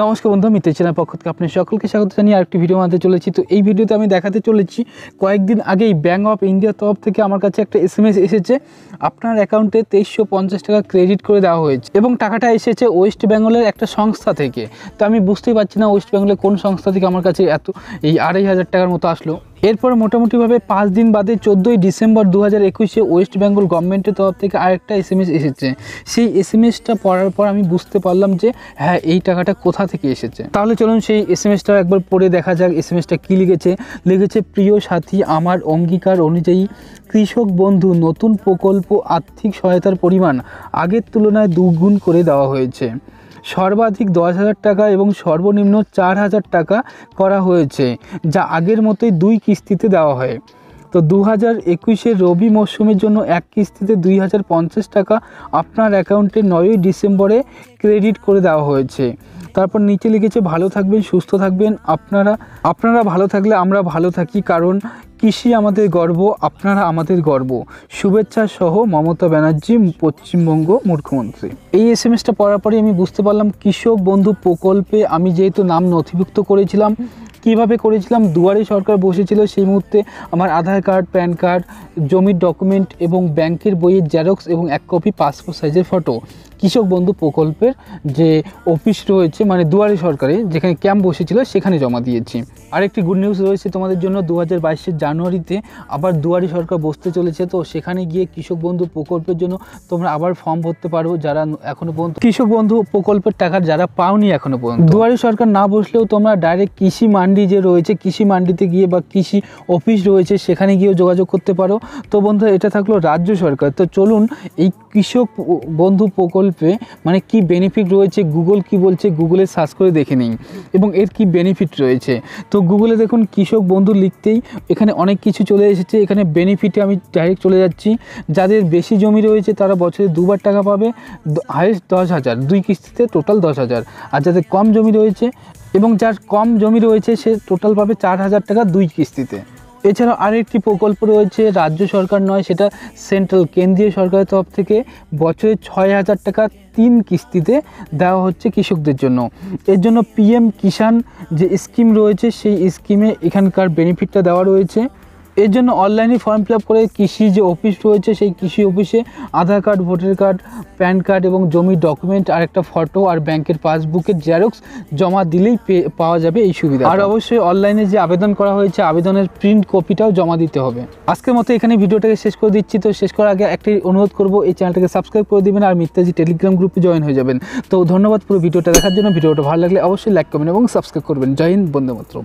নমস্কার বন্ধু মিত্র চ্যানেল পক্ষ থেকে আপনার সকলকে স্বাগত জানিয়ে আরেকটি ভিডিও মানতে চলেছি তো এই ভিডিওতে আমি দেখাতে চলেছি কয়েকদিন আগেই ব্যাঙ্ক অফ ইন্ডিয়ার তরফ থেকে আমার কাছে একটা এস এসেছে আপনার অ্যাকাউন্টে তেইশশো পঞ্চাশ টাকা ক্রেডিট করে দেওয়া হয়েছে এবং টাকাটা এসেছে ওয়েস্ট বেঙ্গলের একটা সংস্থা থেকে তো আমি বুঝতেই পারছি না ওয়েস্ট বেঙ্গলের কোন সংস্থা থেকে আমার কাছে এত এই আড়াই হাজার টাকার মতো আসলো এরপর মোটামুটিভাবে পাঁচ দিন বাদে চোদ্দোই ডিসেম্বর দু হাজার একুশে ওয়েস্ট বেঙ্গল গভর্নমেন্টের তরফ থেকে আরেকটা এসএমএস এসেছে সেই এসএমএসটা পড়ার পর আমি বুঝতে পারলাম যে হ্যাঁ এই টাকাটা কোথা থেকে এসেছে তাহলে চলুন সেই এসএমএসটা একবার পড়ে দেখা যাক এসএমএসটা কী লিখেছে লিখেছে প্রিয় সাথী আমার অঙ্গীকার অনুযায়ী কৃষক বন্ধু নতুন প্রকল্প আর্থিক সহায়তার পরিমাণ আগের তুলনায় দুগুণ করে দেওয়া হয়েছে সর্বাধিক দশ হাজার টাকা এবং সর্বনিম্ন চার হাজার টাকা করা হয়েছে যা আগের মতোই দুই কিস্তিতে দেওয়া হয় তো দু হাজার একুশের রবি মরশুমের জন্য এক কিস্তিতে দুই হাজার পঞ্চাশ টাকা আপনার অ্যাকাউন্টে নয়ই ডিসেম্বরে ক্রেডিট করে দেওয়া হয়েছে তারপর নিচে লিখেছে ভালো থাকবেন সুস্থ থাকবেন আপনারা আপনারা ভালো থাকলে আমরা ভালো থাকি কারণ কৃষি আমাদের গর্ব আপনারা আমাদের গর্ব শুভেচ্ছা সহ মমতা ব্যানার্জি পশ্চিমবঙ্গ মুখ্যমন্ত্রী এই এস এম এসটা পড়ার পরে আমি বুঝতে পারলাম কৃষক বন্ধু প্রকল্পে আমি যেহেতু নাম নথিভুক্ত করেছিলাম কিভাবে করেছিলাম দুয়ারে সরকার বসেছিল সেই মুহূর্তে আমার আধার কার্ড প্যান কার্ড জমির ডকুমেন্ট এবং ব্যাংকের বইয়ের জেরক্স এবং এক কপি পাসপোর্ট সাইজের ফটো কৃষক বন্ধু প্রকল্পের যে অফিস রয়েছে মানে দুয়ারে সরকারে যেখানে ক্যাম্প বসেছিল সেখানে জমা দিয়েছি আরেকটি গুড নিউজ রয়েছে তোমাদের জন্য দু হাজার জানুয়ারিতে আবার দুয়ারি সরকার বসতে চলেছে তো সেখানে গিয়ে কৃষক বন্ধু প্রকল্পের জন্য তোমরা আবার ফর্ম ভরতে পারো যারা এখনও পর্যন্ত কৃষক বন্ধু প্রকল্পের টাকা যারা পাওনি এখনও পর্যন্ত দুয়ারি সরকার না বসলেও তোমরা ডাইরেক্ট কৃষি মান মান্ডি যে রয়েছে কৃষি মান্ডিতে গিয়ে বা কৃষি অফিস রয়েছে সেখানে গিয়েও যোগাযোগ করতে পারো তো বন্ধু এটা থাকলো রাজ্য সরকার তো চলুন এই কৃষক বন্ধু প্রকল্পে মানে কি বেনিফিট রয়েছে গুগল কি বলছে গুগলে সার্চ করে দেখে নিই এবং এর কি বেনিফিট রয়েছে তো গুগলে দেখুন কৃষক বন্ধু লিখতেই এখানে অনেক কিছু চলে এসেছে এখানে বেনিফিটে আমি ডাইরেক্ট চলে যাচ্ছি যাদের বেশি জমি রয়েছে তারা বছরে দুবার টাকা পাবে হায়েস্ট দশ হাজার দুই কিস্তিতে টোটাল দশ হাজার আর যাদের কম জমি রয়েছে এবং যার কম জমি রয়েছে সে টোটাল পাবে চার হাজার টাকা দুই কিস্তিতে এছাড়াও আরেকটি প্রকল্প রয়েছে রাজ্য সরকার নয় সেটা সেন্ট্রাল কেন্দ্রীয় সরকারের তরফ থেকে বছরে ছয় হাজার টাকা তিন কিস্তিতে দেওয়া হচ্ছে কৃষকদের জন্য এর জন্য পিএম কিষাণ যে স্কিম রয়েছে সেই স্কিমে এখানকার বেনিফিটটা দেওয়া রয়েছে এর জন্য অনলাইনে ফর্ম ফিল করে কৃষি যে অফিস রয়েছে সেই কৃষি অফিসে Aadhaar card voter card PAN card এবং জমির ডকুমেন্ট আর একটা ফটো আর ব্যাংকের পাসবুকের জেরক্স জমা দিলেই পাওয়া যাবে এই সুবিধা আর অবশ্যই অনলাইনে যে আবেদন করা হয়েছে আবেদনের প্রিন্ট কপিটাও জমা দিতে হবে আজকের মতো এখানে ভিডিওটাকে শেষ করে দিচ্ছি তো শেষ করার আগে একটি অনুরোধ করব এই চ্যানেলটাকে সাবস্ক্রাইব করে দেবেন আর মিত্রাজি টেলিগ্রাম গ্রুপে জয়েন হয়ে যাবেন তো ধন্যবাদ পুরো ভিডিওটা দেখার জন্য ভিডিওটা ভালো লাগলে অবশ্যই লাইক করবেন এবং সাবস্ক্রাইব করবেন জয় হিন্দ বন্দে